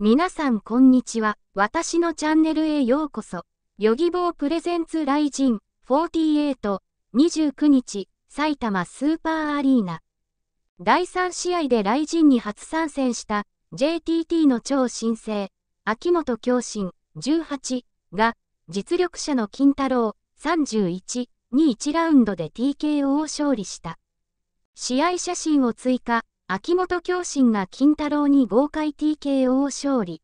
皆さんこんにちは。私のチャンネルへようこそ。ヨギボープレゼンツライジン48、29日、埼玉スーパーアリーナ。第3試合でライジンに初参戦した JTT の超新星、秋元京心、18が、実力者の金太郎31に1ラウンドで TKO を勝利した。試合写真を追加、秋元京心が金太郎に豪快 TKO 勝利。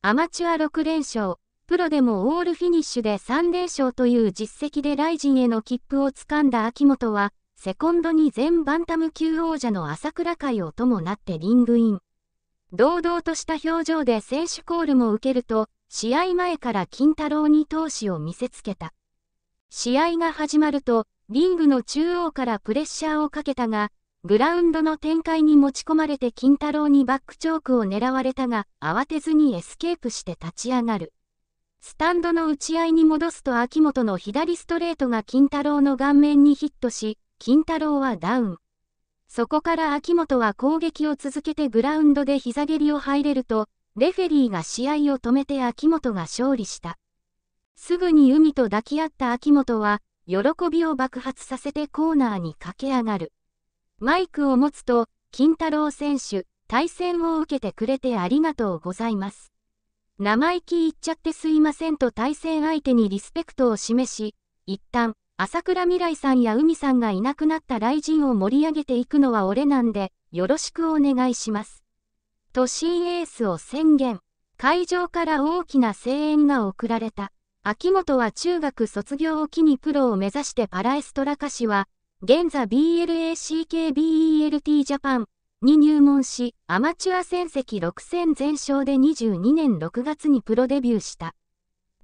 アマチュア6連勝、プロでもオールフィニッシュで3連勝という実績でライジンへの切符をつかんだ秋元は、セコンドに全バンタム級王者の朝倉海をともなってリングイン。堂々とした表情で選手コールも受けると、試合前から金太郎に闘志を見せつけた。試合が始まると、リングの中央からプレッシャーをかけたが、グラウンドの展開に持ち込まれて金太郎にバックチョークを狙われたが、慌てずにエスケープして立ち上がる。スタンドの打ち合いに戻すと秋元の左ストレートが金太郎の顔面にヒットし、金太郎はダウン。そこから秋元は攻撃を続けてグラウンドで膝蹴りを入れると、レフェリーが試合を止めて秋元が勝利した。すぐに海と抱き合った秋元は、喜びを爆発させてコーナーに駆け上がる。マイクを持つと、金太郎選手、対戦を受けてくれてありがとうございます。生意気言っちゃってすいませんと対戦相手にリスペクトを示し、一旦、朝倉未来さんや海さんがいなくなった雷神を盛り上げていくのは俺なんで、よろしくお願いします。と新エースを宣言。会場から大きな声援が送られた。秋元は中学卒業を機にプロを目指してパラエストラ歌手は、現在 BLACKBELT ジャパンに入門し、アマチュア戦績6戦全勝で22年6月にプロデビューした。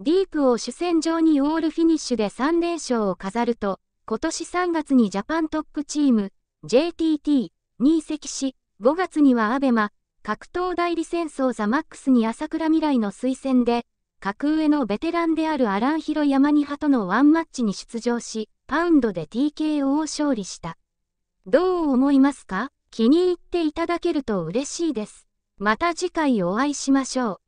ディープを主戦場にオールフィニッシュで3連勝を飾ると、今年3月にジャパントップチーム、JTT に移籍し、5月にはアベマ、格闘代理戦争ザマックスに朝倉未来の推薦で、格上のベテランであるアランヒロヤマニハとのワンマッチに出場し、パウンドで TKO を勝利した。どう思いますか気に入っていただけると嬉しいです。また次回お会いしましょう。